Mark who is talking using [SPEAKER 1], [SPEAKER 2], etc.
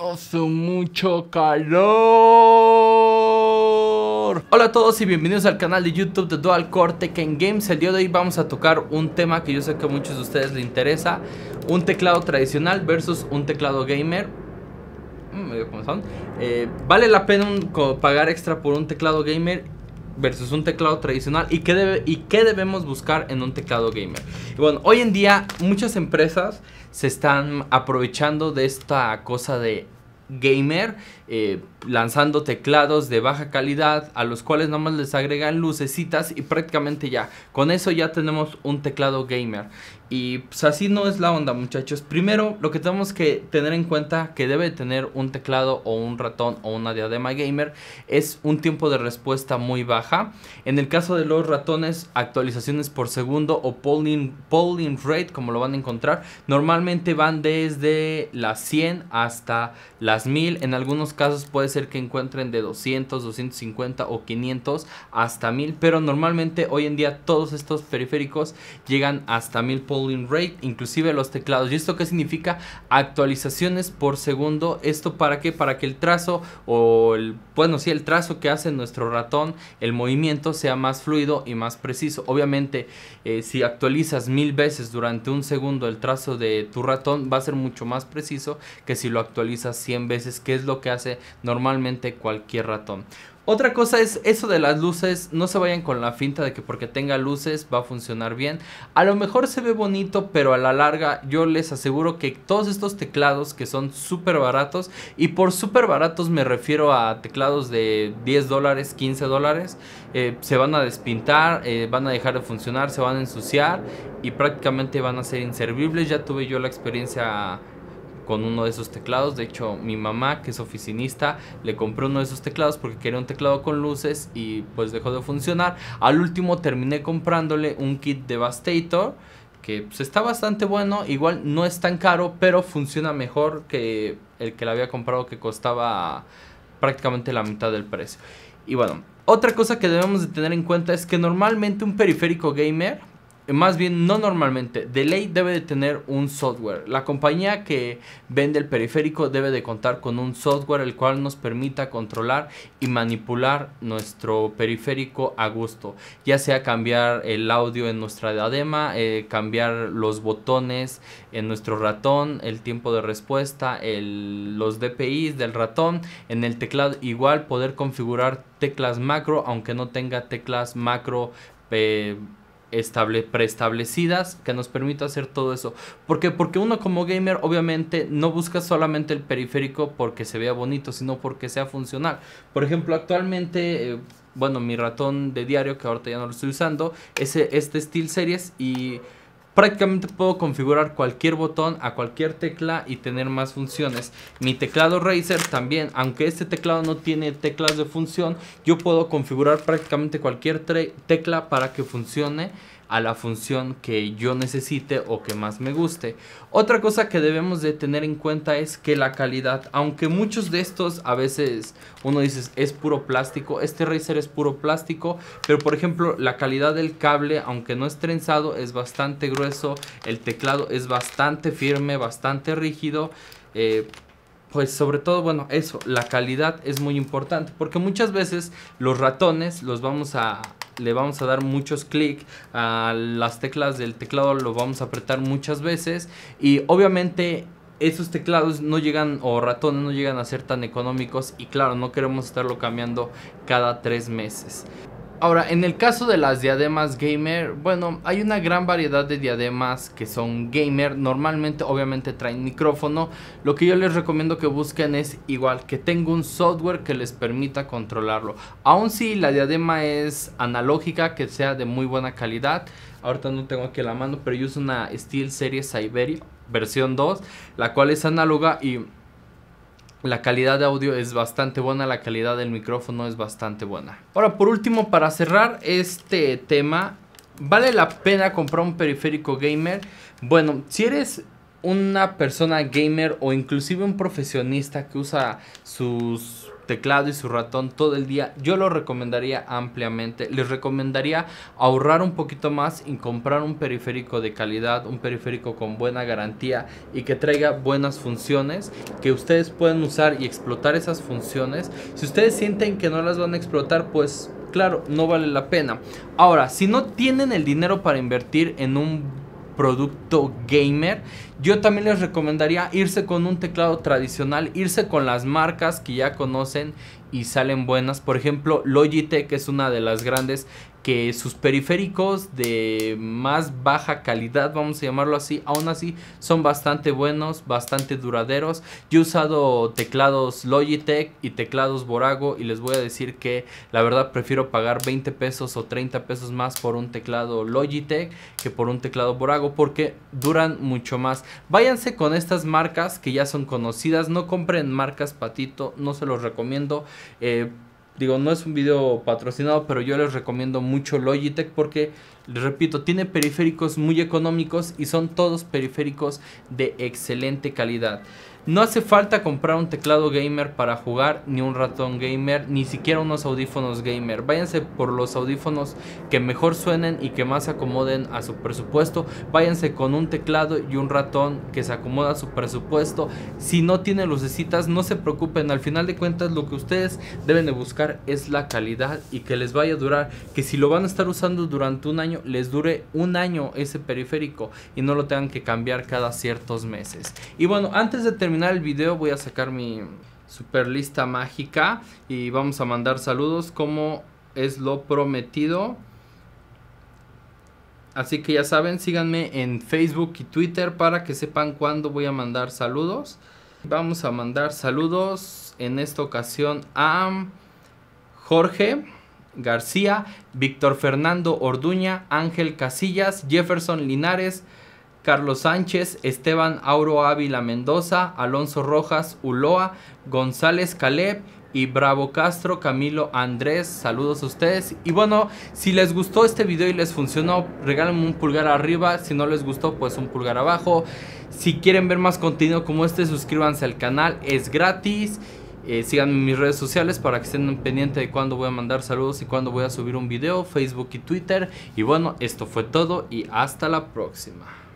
[SPEAKER 1] Hace mucho calor. Hola a todos y bienvenidos al canal de YouTube de Dual Core en Games. El día de hoy vamos a tocar un tema que yo sé que a muchos de ustedes les interesa. Un teclado tradicional versus un teclado gamer. Mm, ¿Cómo son? Eh, ¿Vale la pena pagar extra por un teclado gamer? versus un teclado tradicional y qué, debe, y qué debemos buscar en un teclado gamer. bueno, hoy en día muchas empresas se están aprovechando de esta cosa de gamer eh, lanzando teclados de baja calidad a los cuales nomás les agregan lucecitas y prácticamente ya con eso ya tenemos un teclado gamer y pues así no es la onda, muchachos. Primero, lo que tenemos que tener en cuenta que debe tener un teclado o un ratón o una diadema gamer es un tiempo de respuesta muy baja. En el caso de los ratones, actualizaciones por segundo o polling, polling rate, como lo van a encontrar, normalmente van desde las 100 hasta las 1000. En algunos casos puede ser que encuentren de 200, 250 o 500 hasta 1000, pero normalmente hoy en día todos estos periféricos llegan hasta 1000 polling rate, inclusive los teclados. ¿Y esto qué significa? Actualizaciones por segundo. ¿Esto para que Para que el trazo o el, bueno, si el trazo que hace nuestro ratón, el movimiento sea más fluido y más preciso. Obviamente, eh, si actualizas mil veces durante un segundo el trazo de tu ratón, va a ser mucho más preciso que si lo actualizas 100 veces, que es lo que hace normalmente cualquier ratón. Otra cosa es eso de las luces, no se vayan con la finta de que porque tenga luces va a funcionar bien. A lo mejor se ve bonito, pero a la larga yo les aseguro que todos estos teclados que son súper baratos, y por súper baratos me refiero a teclados de 10 dólares, 15 dólares, eh, se van a despintar, eh, van a dejar de funcionar, se van a ensuciar y prácticamente van a ser inservibles. Ya tuve yo la experiencia con uno de esos teclados. De hecho, mi mamá, que es oficinista, le compré uno de esos teclados porque quería un teclado con luces y pues dejó de funcionar. Al último terminé comprándole un kit Devastator que pues, está bastante bueno. Igual no es tan caro, pero funciona mejor que el que le había comprado que costaba prácticamente la mitad del precio. Y bueno, otra cosa que debemos de tener en cuenta es que normalmente un periférico gamer más bien no normalmente, de ley debe de tener un software. La compañía que vende el periférico debe de contar con un software el cual nos permita controlar y manipular nuestro periférico a gusto, ya sea cambiar el audio en nuestra diadema, eh, cambiar los botones en nuestro ratón, el tiempo de respuesta, los DPI del ratón, en el teclado igual poder configurar teclas macro aunque no tenga teclas macro. Eh, estable, preestablecidas que nos permita hacer todo eso. Porque uno como gamer obviamente no busca solamente el periférico porque se vea bonito, sino porque sea funcional. Por ejemplo, actualmente, eh, bueno, mi ratón de diario, que ahorita ya no lo estoy usando, es este Steel Series y prácticamente puedo configurar cualquier botón a cualquier tecla y tener más funciones. Mi teclado Razer también, aunque este teclado no tiene teclas de función, yo puedo configurar prácticamente cualquier tecla para que funcione a la función que yo necesite o que más me guste. Otra cosa que debemos de tener en cuenta es que la calidad, aunque muchos de estos a veces uno dice es puro plástico, este Razer es puro plástico, pero por ejemplo la calidad del cable, aunque no es trenzado, es bastante grueso, el teclado es bastante firme, bastante rígido. Eh, pues sobre todo, bueno, eso, la calidad es muy importante, porque muchas veces los ratones los vamos a, le vamos a dar muchos clics a las teclas del teclado, lo vamos a apretar muchas veces y obviamente esos teclados no llegan o ratones no llegan a ser tan económicos y claro, no queremos estarlo cambiando cada tres meses. Ahora, en el caso de las diademas gamer, bueno, hay una gran variedad de diademas que son gamer. Normalmente, obviamente, traen micrófono. Lo que yo les recomiendo que busquen es igual que tenga un software que les permita controlarlo. Aún si la diadema es analógica, que sea de muy buena calidad. Ahorita no tengo aquí la mano, pero yo uso una Steel Series Siberia versión 2, la cual es análoga y la calidad de audio es bastante buena, la calidad del micrófono es bastante buena. Ahora, por último, para cerrar este tema, ¿vale la pena comprar un periférico gamer? Bueno, si eres una persona gamer o inclusive un profesionista que usa sus teclado y su ratón todo el día, yo lo recomendaría ampliamente. Les recomendaría ahorrar un poquito más y comprar un periférico de calidad, un periférico con buena garantía y que traiga buenas funciones, que ustedes puedan usar y explotar esas funciones. Si ustedes sienten que no las van a explotar, pues claro, no vale la pena. Ahora, si no tienen el dinero para invertir en un producto gamer. Yo también les recomendaría irse con un teclado tradicional, irse con las marcas que ya conocen y salen buenas. Por ejemplo, Logitech es una de las grandes que sus periféricos de más baja calidad, vamos a llamarlo así, aún así son bastante buenos, bastante duraderos. Yo he usado teclados Logitech y teclados Borago y les voy a decir que la verdad prefiero pagar 20 pesos o 30 pesos más por un teclado Logitech que por un teclado Borago porque duran mucho más. Váyanse con estas marcas que ya son conocidas, no compren marcas patito, no se los recomiendo eh, digo, no es un video patrocinado, pero yo les recomiendo mucho Logitech porque, repito, tiene periféricos muy económicos y son todos periféricos de excelente calidad. No hace falta comprar un teclado gamer para jugar, ni un ratón gamer, ni siquiera unos audífonos gamer. Váyanse por los audífonos que mejor suenen y que más se acomoden a su presupuesto. Váyanse con un teclado y un ratón que se acomoda a su presupuesto. Si no tiene lucecitas, no se preocupen. Al final de cuentas, lo que ustedes deben de buscar es la calidad y que les vaya a durar. Que si lo van a estar usando durante un año, les dure un año ese periférico y no lo tengan que cambiar cada ciertos meses. Y bueno, antes de terminar video voy a sacar mi super lista mágica y vamos a mandar saludos como es lo prometido. Así que ya saben, síganme en Facebook y Twitter para que sepan cuándo voy a mandar saludos. Vamos a mandar saludos en esta ocasión a Jorge García, Víctor Fernando Orduña, Ángel Casillas, Jefferson Linares, Carlos Sánchez, Esteban Auro Ávila Mendoza, Alonso Rojas Uloa, González Caleb y Bravo Castro, Camilo Andrés, saludos a ustedes. Y bueno, si les gustó este video y les funcionó, regálenme un pulgar arriba, si no les gustó, pues un pulgar abajo. Si quieren ver más contenido como este, suscríbanse al canal, es gratis. Eh, síganme en mis redes sociales para que estén pendientes de cuándo voy a mandar saludos y cuándo voy a subir un video, Facebook y Twitter. Y bueno, esto fue todo y hasta la próxima.